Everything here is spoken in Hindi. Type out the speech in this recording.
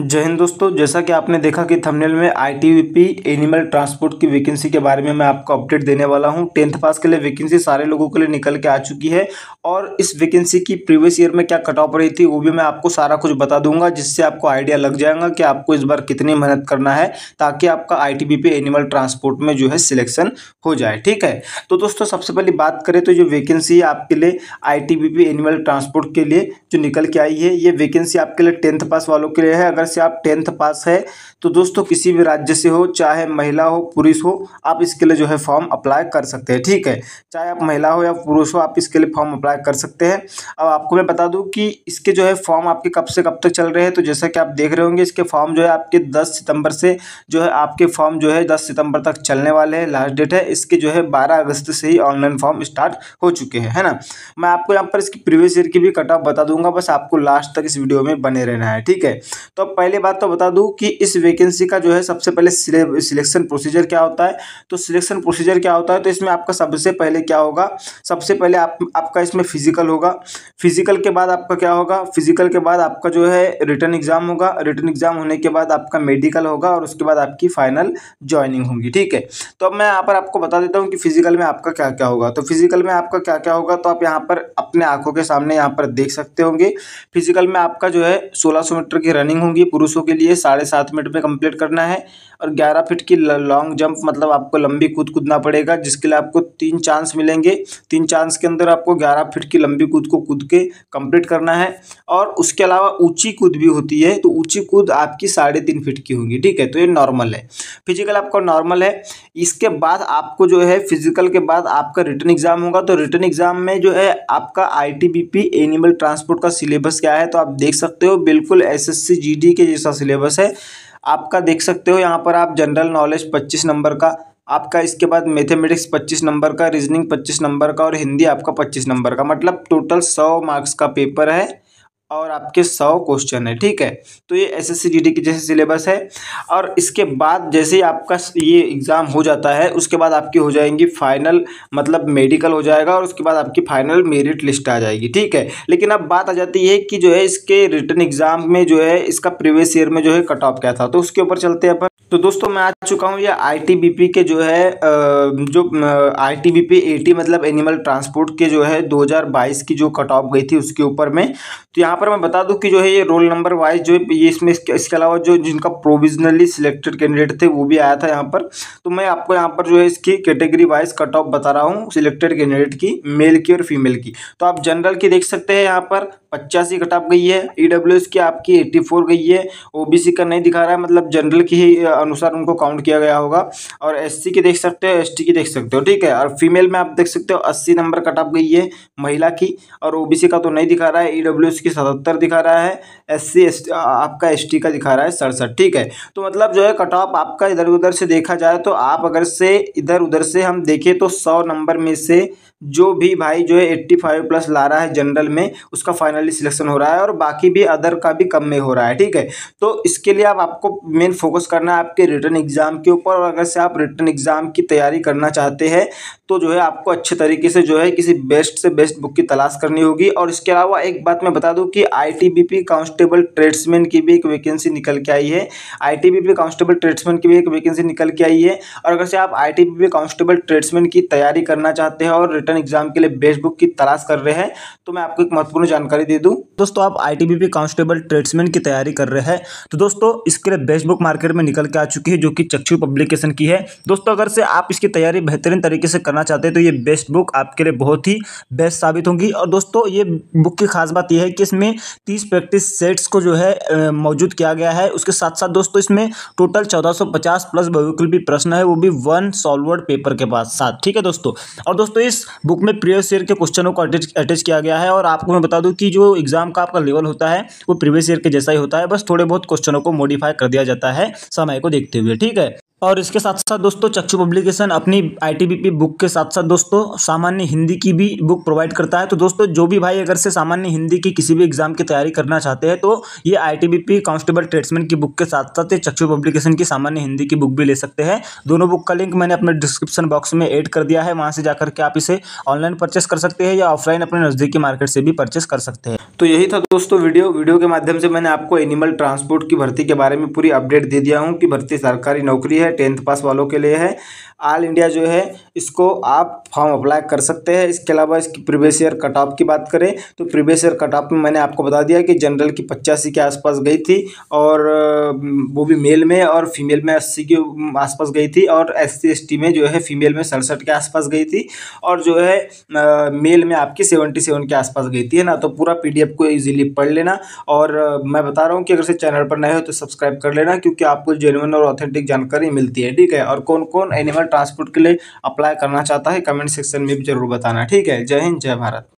जय हिंद दोस्तों जैसा कि आपने देखा कि थंबनेल में आईटीवीपी एनिमल ट्रांसपोर्ट की वैकेंसी के बारे में मैं आपको अपडेट देने वाला हूं टेंथ पास के लिए वैकेंसी सारे लोगों के लिए निकल के आ चुकी है और इस वैकेंसी की प्रीवियस ईयर में क्या कट ऑफ रही थी वो भी मैं आपको सारा कुछ बता दूंगा जिससे आपको आइडिया लग जाएगा कि आपको इस बार कितनी मेहनत करना है ताकि आपका आई एनिमल ट्रांसपोर्ट में जो है सिलेक्शन हो जाए ठीक है तो दोस्तों सबसे पहले बात करें तो जो वैकेंसी आपके लिए आई एनिमल ट्रांसपोर्ट के लिए जो निकल के आई है ये वैकेंसी आपके लिए टेंथ पास वालों के लिए है अगर अगर से आप टेंथ पास है तो दोस्तों किसी भी राज्य से हो चाहे महिला हो पुरुष हो आप इसके लिए जो है फॉर्म अप्लाई कर सकते हैं ठीक है चाहे आप महिला हो या पुरुष हो आप इसके लिए फॉर्म अप्लाई कर सकते हैं अब आपको मैं बता दूँ कि इसके जो है फॉर्म आपके कब से कब तक चल रहे हैं तो जैसा कि आप देख रहे होंगे इसके फॉर्म जो है आपके दस सितंबर से जो है आपके फॉर्म जो है दस सितंबर तक चलने वाले हैं लास्ट डेट है इसके जो है बारह अगस्त से ही ऑनलाइन फॉर्म स्टार्ट हो चुके हैं है ना मैं आपको यहाँ पर इसकी प्रीवियस ईयर की भी कट ऑफ बता दूंगा बस आपको लास्ट तक इस वीडियो में बने रहना है ठीक है तो अब पहले बात तो बता दूं कि इस वैकेंसी का जो है सबसे पहले सिलेक्शन प्रोसीजर क्या होता है तो सिलेक्शन प्रोसीजर क्या होता है तो इसमें आपका सबसे पहले क्या होगा सबसे पहले आप आपका इसमें फिजिकल होगा फिजिकल के बाद आपका क्या होगा फिजिकल के बाद आपका जो है रिटर्न एग्जाम होगा रिटर्न एग्जाम होने के बाद आपका मेडिकल होगा और उसके बाद आपकी फाइनल ज्वाइनिंग होगी ठीक है तो अब मैं यहाँ पर आपको बता देता हूँ कि फिजिकल में आपका क्या क्या होगा तो फिजिकल में आपका क्या क्या होगा तो आप यहाँ पर अपने आंखों के सामने यहाँ पर देख सकते होंगे फिजिकल में आपका जो है सोलह मीटर की रनिंग होगी होगी पुरुषों के लिए साढ़े सात मिनट में कंप्लीट करना है और ग्यारह फिट की लॉन्ग जंप मतलब आपको लंबी कूद कूदना पड़ेगा जिसके लिए आपको तीन चांस मिलेंगे तीन चांस के अंदर आपको ग्यारह फिट की लंबी कूद को कूद के कंप्लीट करना है और उसके अलावा ऊंची कूद भी होती है तो ऊंची कूद आपकी साढ़े तीन फिट की होगी ठीक है तो ये नॉर्मल है फिजिकल आपका नॉर्मल है इसके बाद आपको जो है फिजिकल के बाद आपका रिटर्न एग्जाम होगा तो रिटर्न एग्जाम में जो है आपका आई एनिमल ट्रांसपोर्ट का सिलेबस क्या है तो आप देख सकते हो बिल्कुल एस एस जी के जैसा सिलेबस है आपका देख सकते हो यहाँ पर आप जनरल नॉलेज पच्चीस नंबर का आपका इसके बाद मैथमेटिक्स पच्चीस नंबर का रीजनिंग पच्चीस नंबर का और हिंदी आपका पच्चीस नंबर का मतलब टोटल सौ मार्क्स का पेपर है और आपके सौ क्वेश्चन है ठीक है तो ये एस एस की जैसे सिलेबस है और इसके बाद जैसे ही आपका ये एग्ज़ाम हो जाता है उसके बाद आपकी हो जाएंगी फाइनल मतलब मेडिकल हो जाएगा और उसके बाद आपकी फाइनल मेरिट लिस्ट आ जाएगी ठीक है लेकिन अब बात आ जाती है कि जो है इसके रिटर्न एग्ज़ाम में जो है इसका प्रीवियस ईयर में जो है कट ऑफ क्या था तो उसके ऊपर चलते हैं अपन तो दोस्तों मैं आ चुका हूँ ये आईटीबीपी के जो है जो आईटीबीपी एटी मतलब एनिमल ट्रांसपोर्ट के जो है 2022 की जो कट ऑफ गई थी उसके ऊपर में तो यहाँ पर मैं बता दूँ कि जो है ये रोल नंबर वाइज जो ये इसमें इसके अलावा जो जिनका प्रोविजनली सिलेक्टेड कैंडिडेट थे वो भी आया था यहाँ पर तो मैं आपको यहाँ पर जो है इसकी कैटेगरी वाइज कट ऑफ बता रहा हूँ सिलेक्टेड कैंडिडेट की मेल की और फीमेल की तो आप जनरल की देख सकते हैं यहाँ पर पचासी कट ऑफ गई है ई e की आपकी एट्टी गई है ओ का नहीं दिखा रहा है मतलब जनरल की ही अनुसार उनको काउंट किया गया होगा और एस की देख सकते हो एस की देख सकते हो ठीक है और फीमेल में आप देख सकते हो अस्सी नंबर कट ऑफ गई है महिला की और ओ का तो नहीं दिखा रहा है ई e की सतहत्तर दिखा रहा है एस सी आपका एस का दिखा रहा है सड़सठ ठीक है तो मतलब जो है कट ऑफ आपका इधर उधर से देखा जाए तो आप अगर से इधर उधर से हम देखें तो सौ नंबर में से जो भी भाई जो है एट्टी फाइव प्लस ला रहा है जनरल में उसका फाइनली सिलेक्शन हो रहा है और बाकी भी अदर का भी कम में हो रहा है ठीक है तो इसके लिए आप आपको मेन फोकस करना है आपके रिटर्न एग्ज़ाम के ऊपर और अगर से आप रिटर्न एग्ज़ाम की तैयारी करना चाहते हैं तो जो है आपको अच्छे तरीके से जो है किसी बेस्ट से बेस्ट बुक की तलाश करनी होगी और इसके अलावा एक बात मैं बता दूं कि आईटीबीपी कांस्टेबल ट्रेड्समैन की भी एक वैकेंसी निकल के आई है आईटीबीपी कांस्टेबल ट्रेड्समैन की भी एक वैकेंसी निकल के आई है और अगर से आप आईटीबीपी कांस्टेबल ट्रेड्समैन की तैयारी करना चाहते हैं और रिटर्न एग्जाम के लिए बेस्ट बुक की तलाश कर रहे हैं तो मैं आपको एक महत्वपूर्ण जानकारी दे दूँ दोस्तों आप आई कांस्टेबल ट्रेड्समैन की तैयारी कर रहे हैं तो दोस्तों इसके लिए बेस्ट बुक मार्केट में निकल के आ चुकी है जो कि चक्षु पब्लिकेशन की है दोस्तों अगर से आप इसकी तैयारी बेहतरीन तरीके से करना पढ़ना चाहते हैं तो ये बेस्ट बुक आपके लिए बहुत ही बेस्ट साबित होगी और दोस्तों ये बुक की खास बात यह है कि इसमें तीस प्रैक्टिस सेट्स को जो है मौजूद किया गया है उसके साथ साथ दोस्तों इसमें टोटल चौदह सौ पचास प्लस बहुविकल्पी प्रश्न है वो भी वन सॉल्वर्ड पेपर के पास साथ ठीक है दोस्तों और दोस्तों इस बुक में प्रीवियस ईयर के क्वेश्चनों को अटैच किया गया है और आपको मैं बता दूँ कि जो एग्जाम का आपका लेवल होता है वो प्रीवियस ईयर के जैसा ही होता है बस थोड़े बहुत क्वेश्चनों को मॉडिफाई कर दिया जाता है समय को देखते हुए ठीक है और इसके साथ साथ दोस्तों चक्षु पब्लिकेशन अपनी आई बुक के साथ साथ दोस्तों सामान्य हिंदी की भी बुक प्रोवाइड करता है तो दोस्तों जो भी भाई अगर से सामान्य हिंदी की किसी भी एग्जाम की तैयारी करना चाहते हैं तो ये आई आईटीबीपी कांस्टेबल ट्रेड्समैन की बुक के साथ साथ ये चक्षु पब्लिकेशन की सामान्य हिंदी की बुक भी ले सकते हैं दोनों बुक का लिंक मैंने अपने डिस्क्रिप्शन बॉक्स में एड कर दिया है वहाँ से जाकर के आप इसे ऑनलाइन परचेस कर सकते हैं या ऑफलाइन अपने नज़दीकी मार्केट से भी परचेस कर सकते हैं तो यही था दोस्तों वीडियो वीडियो के माध्यम से मैंने आपको एनिमल ट्रांसपोर्ट की भर्ती के बारे में पूरी अपडेट दे दिया हूँ कि भर्ती सरकारी नौकरी है टेंथ पास वालों के लिए है ऑल इंडिया जो है इसको आप फॉर्म अप्लाई कर सकते हैं इसके अलावा इसकी प्रीवियस ईयर कट ऑफ की बात करें तो प्रीवियस ईयर कट ऑफ में मैंने आपको बता दिया कि जनरल की पचासी के आसपास गई थी और वो भी मेल में और फीमेल में अस्सी के आसपास गई थी और एस सी में जो है फीमेल में सड़सठ के आसपास गई थी और जो है मेल में आपकी सेवेंटी सेवन के आसपास गई थी है ना तो पूरा पी को ईजिली पढ़ लेना और मैं बता रहा हूँ कि अगर से चैनल पर नए हो तो सब्सक्राइब कर लेना क्योंकि आपको जेनवन और ऑथेंटिक जानकारी मिलती है ठीक है और कौन कौन एनिमल ट्रांसपोर्ट के लिए अप्लाई करना चाहता है कमेंट सेक्शन में भी जरूर बताना ठीक है जय हिंद जय भारत